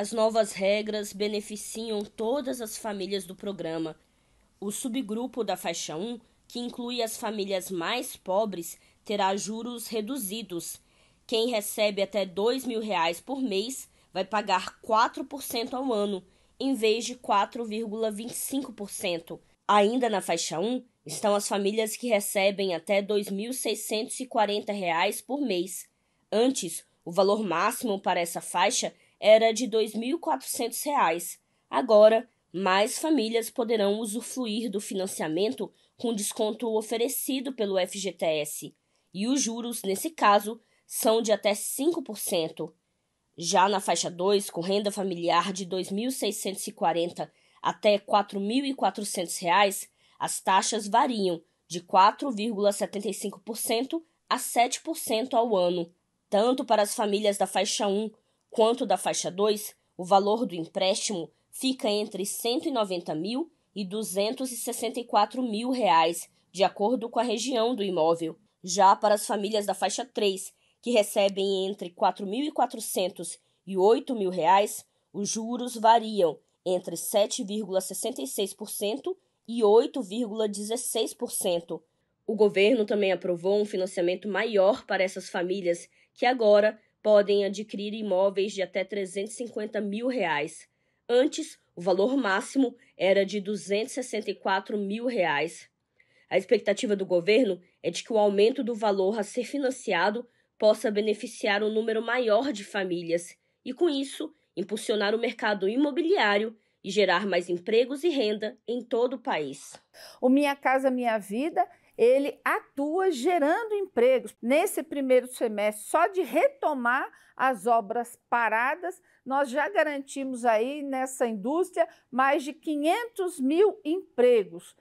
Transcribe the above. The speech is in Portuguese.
As novas regras beneficiam todas as famílias do programa. O subgrupo da faixa 1, que inclui as famílias mais pobres, terá juros reduzidos. Quem recebe até R$ 2.000 por mês vai pagar 4% ao ano, em vez de 4,25%. Ainda na faixa 1 estão as famílias que recebem até R$ 2.640 por mês. Antes, o valor máximo para essa faixa era de R$ 2.400. Agora, mais famílias poderão usufruir do financiamento com desconto oferecido pelo FGTS, e os juros, nesse caso, são de até 5%. Já na faixa 2, com renda familiar de R$ 2.640 até R$ 4.400, as taxas variam de 4,75% a 7% ao ano, tanto para as famílias da faixa 1, Quanto da faixa 2, o valor do empréstimo fica entre 190 mil e 264 mil reais, de acordo com a região do imóvel. Já para as famílias da faixa 3, que recebem entre 4.400 e 8 mil reais, os juros variam entre 7,66% e 8,16%. O governo também aprovou um financiamento maior para essas famílias, que agora podem adquirir imóveis de até 350 mil reais. Antes, o valor máximo era de 264 mil reais. A expectativa do governo é de que o aumento do valor a ser financiado possa beneficiar um número maior de famílias e, com isso, impulsionar o mercado imobiliário e gerar mais empregos e renda em todo o país. O Minha Casa Minha Vida ele atua gerando empregos. Nesse primeiro semestre, só de retomar as obras paradas, nós já garantimos aí nessa indústria mais de 500 mil empregos.